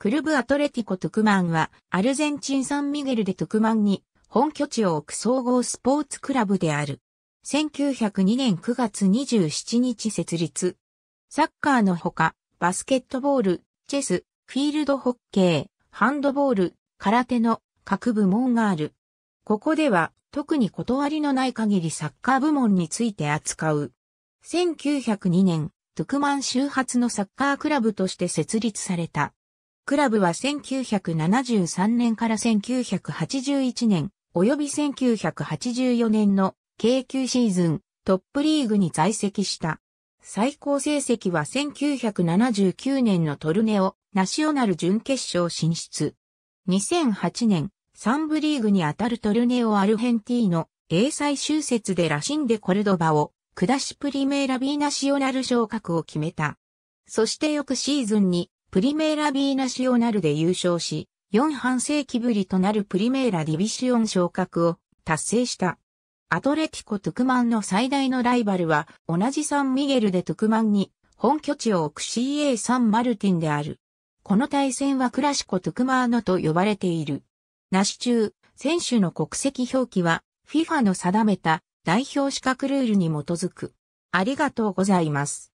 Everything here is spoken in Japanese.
クルブアトレティコトクマンは、アルゼンチンサンミゲルでトクマンに本拠地を置く総合スポーツクラブである。1902年9月27日設立。サッカーのほか、バスケットボール、チェス、フィールドホッケー、ハンドボール、空手の各部門がある。ここでは特に断りのない限りサッカー部門について扱う。1902年、トクマン周発のサッカークラブとして設立された。クラブは1973年から1981年、及び1984年の京急シーズン、トップリーグに在籍した。最高成績は1979年のトルネオ、ナショナル準決勝進出。2008年、ン部リーグにあたるトルネオアルヘンティーノ、英才終節でラシンデコルドバを、下しプリメーラビーナシオナル昇格を決めた。そして翌シーズンにプリメーラ・ビーナシオナルで優勝し、4半世紀ぶりとなるプリメーラ・ディビシオン昇格を達成した。アトレティコ・トゥクマンの最大のライバルは、同じサン・ミゲルでトゥクマンに本拠地を置く CA サン・マルティンである。この対戦はクラシコ・トゥクマーノと呼ばれている。ナシ中、選手の国籍表記は、FIFA の定めた代表資格ルールに基づく。ありがとうございます。